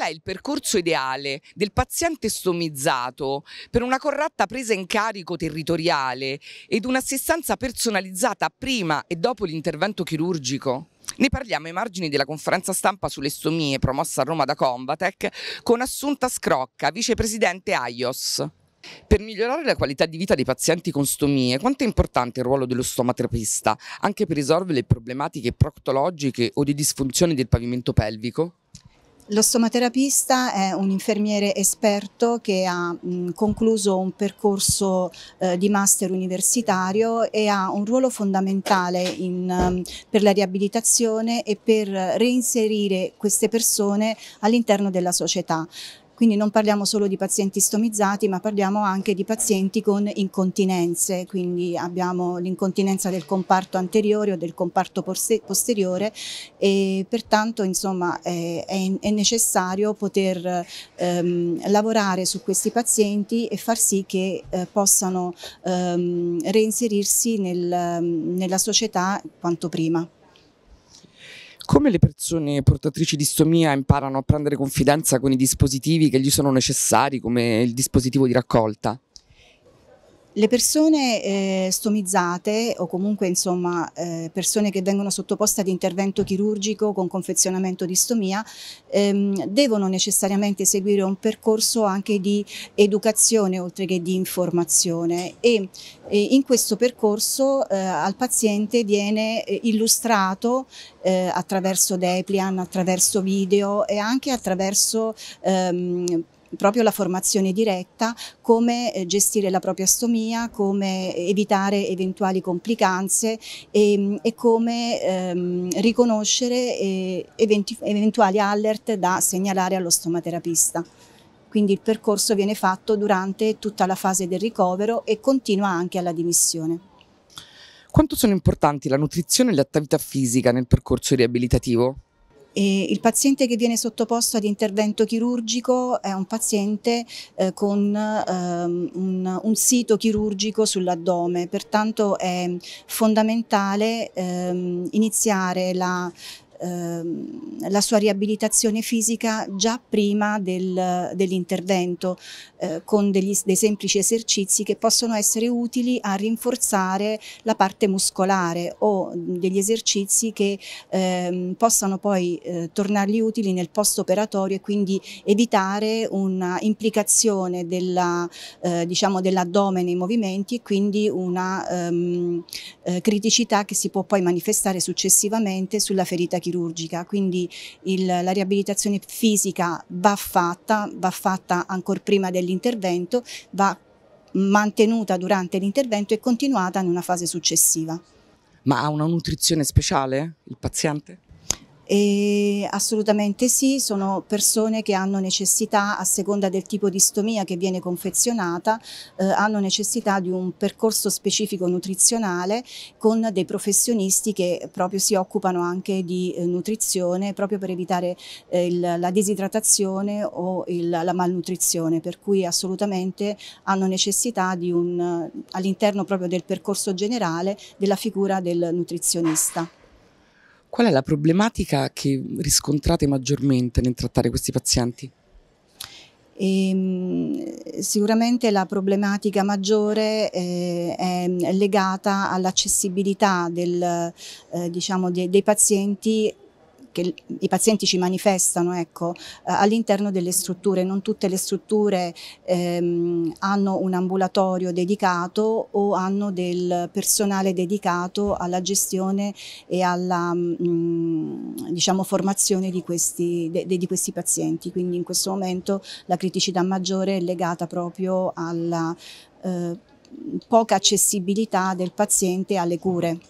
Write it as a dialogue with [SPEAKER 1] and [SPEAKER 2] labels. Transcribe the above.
[SPEAKER 1] qual è il percorso ideale del paziente stomizzato per una corretta presa in carico territoriale ed un'assistenza personalizzata prima e dopo l'intervento chirurgico? Ne parliamo ai margini della conferenza stampa sulle stomie promossa a Roma da Combatec con Assunta Scrocca, vicepresidente AIOS. Per migliorare la qualità di vita dei pazienti con stomie, quanto è importante il ruolo dello stomaterapista anche per risolvere le problematiche proctologiche o di disfunzione del pavimento pelvico?
[SPEAKER 2] Lo stomaterapista è un infermiere esperto che ha mh, concluso un percorso eh, di master universitario e ha un ruolo fondamentale in, mh, ehm, per la riabilitazione e per reinserire queste persone all'interno della società quindi non parliamo solo di pazienti stomizzati ma parliamo anche di pazienti con incontinenze, quindi abbiamo l'incontinenza del comparto anteriore o del comparto posteriore e pertanto insomma è, è necessario poter ehm, lavorare su questi pazienti e far sì che eh, possano ehm, reinserirsi nel, nella società quanto prima.
[SPEAKER 1] Come le persone portatrici di stomia imparano a prendere confidenza con i dispositivi che gli sono necessari, come il dispositivo di raccolta?
[SPEAKER 2] Le persone eh, stomizzate o comunque insomma, eh, persone che vengono sottoposte ad intervento chirurgico con confezionamento di stomia ehm, devono necessariamente seguire un percorso anche di educazione oltre che di informazione e, e in questo percorso eh, al paziente viene eh, illustrato eh, attraverso Deplian, attraverso video e anche attraverso ehm, proprio la formazione diretta, come eh, gestire la propria stomia, come evitare eventuali complicanze e, mm, e come ehm, riconoscere eh, eventuali alert da segnalare allo stomaterapista. Quindi il percorso viene fatto durante tutta la fase del ricovero e continua anche alla dimissione.
[SPEAKER 1] Quanto sono importanti la nutrizione e l'attività fisica nel percorso riabilitativo?
[SPEAKER 2] E il paziente che viene sottoposto ad intervento chirurgico è un paziente eh, con ehm, un, un, sito chirurgico sull'addome, pertanto è fondamentale ehm, iniziare la Ehm, la sua riabilitazione fisica già prima del, dell'intervento eh, con degli, dei semplici esercizi che possono essere utili a rinforzare la parte muscolare o mm, degli esercizi che ehm, possano poi eh, tornargli utili nel post operatorio e quindi evitare una implicazione dell'addome eh, diciamo dell nei movimenti e quindi una ehm, eh, criticità che si può poi manifestare successivamente sulla ferita chirurgica chirurgica, quindi il, la riabilitazione fisica va fatta, va fatta ancora prima dell'intervento, va mantenuta durante l'intervento e continuata in una fase successiva.
[SPEAKER 1] Ma ha una nutrizione speciale il paziente?
[SPEAKER 2] E assolutamente sì, sono persone che hanno necessità, a seconda del tipo di stomia che viene confezionata, eh, hanno necessità di un percorso specifico nutrizionale con dei professionisti che proprio si occupano anche di eh, nutrizione, proprio per evitare eh, il, la disidratazione o il, la malnutrizione, per cui assolutamente hanno necessità all'interno proprio del percorso generale della figura del nutrizionista.
[SPEAKER 1] Qual è la problematica che riscontrate maggiormente nel trattare questi pazienti?
[SPEAKER 2] E, ehm, sicuramente la problematica maggiore eh, è mm, legata all'accessibilità eh, diciamo, dei, dei pazienti che i pazienti ci manifestano ecco, eh, all'interno delle strutture. Non tutte le strutture ehm, hanno un ambulatorio dedicato o hanno del personale dedicato alla gestione e alla mh, mm, diciamo, formazione di questi, de, de, di questi pazienti. Quindi in questo momento la criticità maggiore è legata proprio alla eh, poca accessibilità del paziente alle cure.